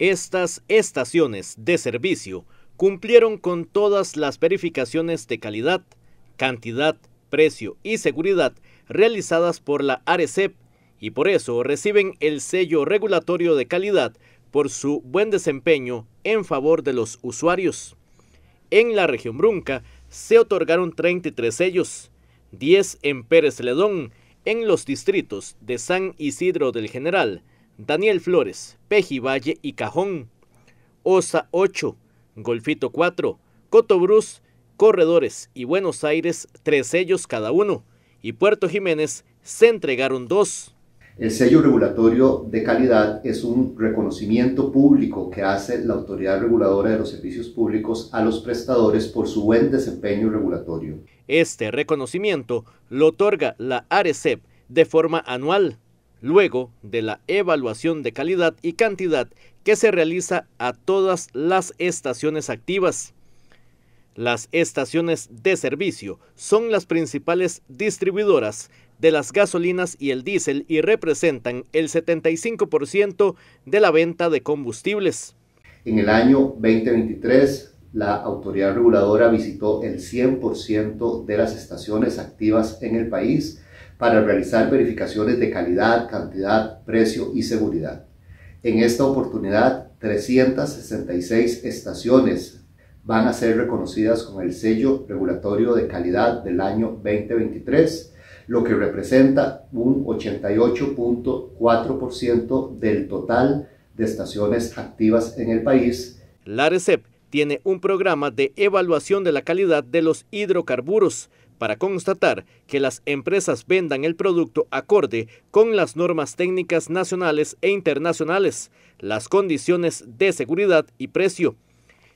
Estas estaciones de servicio cumplieron con todas las verificaciones de calidad, cantidad, precio y seguridad realizadas por la ARECEP y por eso reciben el sello regulatorio de calidad por su buen desempeño en favor de los usuarios. En la región Brunca se otorgaron 33 sellos, 10 en Pérez Ledón, en los distritos de San Isidro del General, Daniel Flores, Peji Valle y Cajón, Osa 8, Golfito 4, Cotobruz, Corredores y Buenos Aires, tres sellos cada uno, y Puerto Jiménez se entregaron dos. El sello regulatorio de calidad es un reconocimiento público que hace la autoridad reguladora de los servicios públicos a los prestadores por su buen desempeño regulatorio. Este reconocimiento lo otorga la ARECEP de forma anual luego de la evaluación de calidad y cantidad que se realiza a todas las estaciones activas. Las estaciones de servicio son las principales distribuidoras de las gasolinas y el diésel y representan el 75% de la venta de combustibles. En el año 2023, la autoridad reguladora visitó el 100% de las estaciones activas en el país para realizar verificaciones de calidad, cantidad, precio y seguridad. En esta oportunidad, 366 estaciones van a ser reconocidas con el sello regulatorio de calidad del año 2023 lo que representa un 88.4% del total de estaciones activas en el país. La RECEP tiene un programa de evaluación de la calidad de los hidrocarburos para constatar que las empresas vendan el producto acorde con las normas técnicas nacionales e internacionales, las condiciones de seguridad y precio.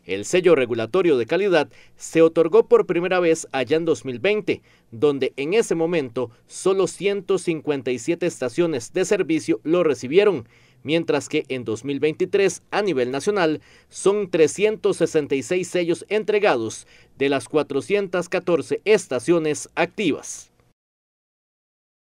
El sello regulatorio de calidad se otorgó por primera vez allá en 2020, donde en ese momento solo 157 estaciones de servicio lo recibieron mientras que en 2023 a nivel nacional son 366 sellos entregados de las 414 estaciones activas.